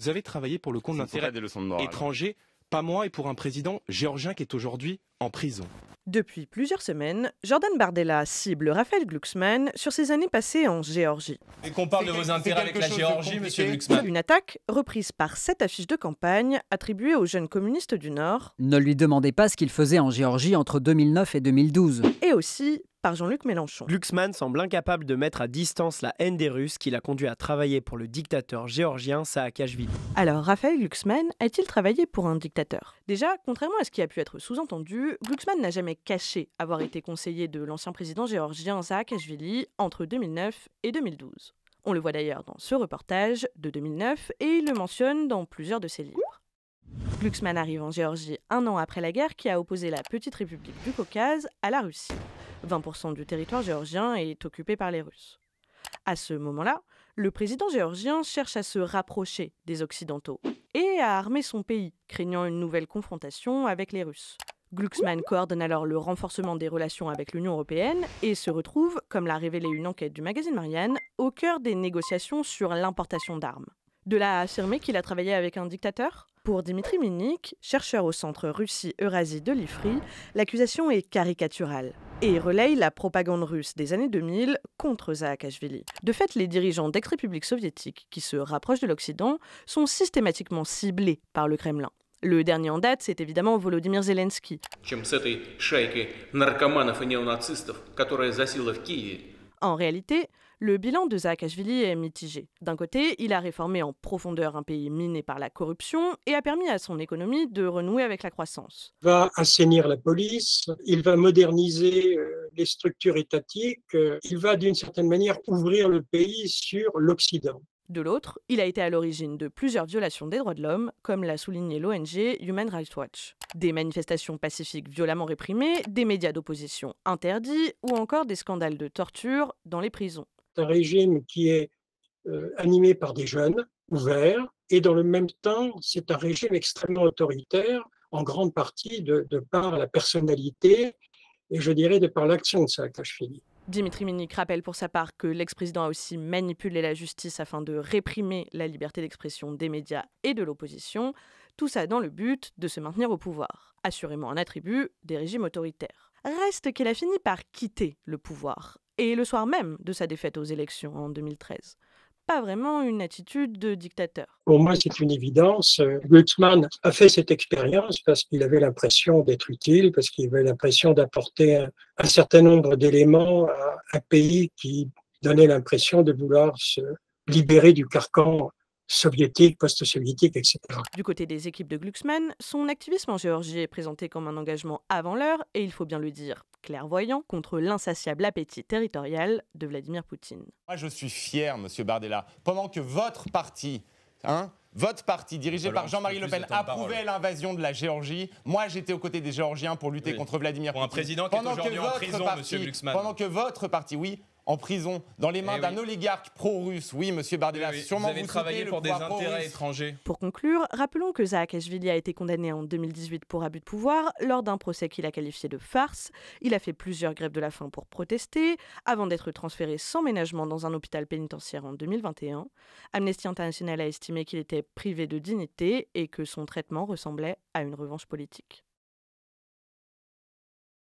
Vous avez travaillé pour le compte d'intérêts étranger, pas moi, et pour un président géorgien qui est aujourd'hui en prison. Depuis plusieurs semaines, Jordan Bardella cible Raphaël Glucksmann sur ses années passées en Géorgie. Et qu'on parle de vos intérêts avec la Géorgie, monsieur Glucksmann. Une attaque reprise par sept affiches de campagne attribuées aux jeunes communistes du Nord. Ne lui demandez pas ce qu'il faisait en Géorgie entre 2009 et 2012. Et aussi par Jean-Luc Mélenchon. Glucksmann semble incapable de mettre à distance la haine des Russes qui l'a conduit à travailler pour le dictateur géorgien Saakashvili. Alors, Raphaël Glucksmann a-t-il travaillé pour un dictateur Déjà, contrairement à ce qui a pu être sous-entendu, Glucksmann n'a jamais caché avoir été conseiller de l'ancien président géorgien Saakashvili entre 2009 et 2012. On le voit d'ailleurs dans ce reportage de 2009 et il le mentionne dans plusieurs de ses livres. Glucksmann arrive en Géorgie un an après la guerre qui a opposé la petite république du Caucase à la Russie. 20% du territoire géorgien est occupé par les Russes. À ce moment-là, le président géorgien cherche à se rapprocher des Occidentaux et à armer son pays, craignant une nouvelle confrontation avec les Russes. Glucksmann coordonne alors le renforcement des relations avec l'Union européenne et se retrouve, comme l'a révélé une enquête du magazine Marianne, au cœur des négociations sur l'importation d'armes. De là à affirmer qu'il a travaillé avec un dictateur Pour Dimitri Minik, chercheur au Centre Russie-Eurasie de l'IFRI, l'accusation est caricaturale et relaye la propagande russe des années 2000 contre Zaakashvili. De fait, les dirigeants d'ex-républiques soviétiques qui se rapprochent de l'Occident sont systématiquement ciblés par le Kremlin. Le dernier en date, c'est évidemment Volodymyr Zelensky. En réalité, le bilan de Zaakashvili est mitigé. D'un côté, il a réformé en profondeur un pays miné par la corruption et a permis à son économie de renouer avec la croissance. Il va assainir la police, il va moderniser euh, les structures étatiques, euh, il va d'une certaine manière ouvrir le pays sur l'Occident. De l'autre, il a été à l'origine de plusieurs violations des droits de l'homme, comme l'a souligné l'ONG Human Rights Watch. Des manifestations pacifiques violemment réprimées, des médias d'opposition interdits ou encore des scandales de torture dans les prisons un régime qui est euh, animé par des jeunes, ouvert, et dans le même temps, c'est un régime extrêmement autoritaire, en grande partie de, par la personnalité et je dirais de par l'action de Saakashvili. Dimitri Minik rappelle pour sa part que l'ex-président a aussi manipulé la justice afin de réprimer la liberté d'expression des médias et de l'opposition, tout ça dans le but de se maintenir au pouvoir, assurément un attribut des régimes autoritaires. Reste qu'elle a fini par quitter le pouvoir et le soir même de sa défaite aux élections en 2013 pas vraiment une attitude de dictateur. Pour moi, c'est une évidence. Glucksmann a fait cette expérience parce qu'il avait l'impression d'être utile, parce qu'il avait l'impression d'apporter un, certain nombre d'éléments à un pays qui donnait l'impression de vouloir se libérer du carcan Soviétique, post soviétique etc. Du côté des équipes de Glucksmann, son activisme en Géorgie est présenté comme un engagement avant l'heure, et il faut bien le dire, clairvoyant contre l'insatiable appétit territorial de Vladimir Poutine. Moi, je suis fier, monsieur Bardella. Pendant que votre parti, hein, votre parti, dirigé par Jean-Marie Le Pen, approuvait l'invasion de la Géorgie. Moi, j'étais aux côtés des Géorgiens pour lutter contre Vladimir Poutine. Pour un président pendant Glucksmann. Pendant que votre parti, oui, en prison, dans les mains eh d'un oligarque pro-russe. Oui, monsieur Bardella, eh sûrement vous avez travaillé pour des intérêts étrangers. Pour conclure, rappelons que Zaakashvili a été condamné en 2018 pour abus de pouvoir lors d'un procès qu'il a qualifié de farce. Il a fait plusieurs grèves de la faim pour protester, avant d'être transféré sans ménagement dans un hôpital pénitentiaire en 2021. Amnesty International a estimé qu'il était privé de dignité et que son traitement ressemblait à une revanche politique.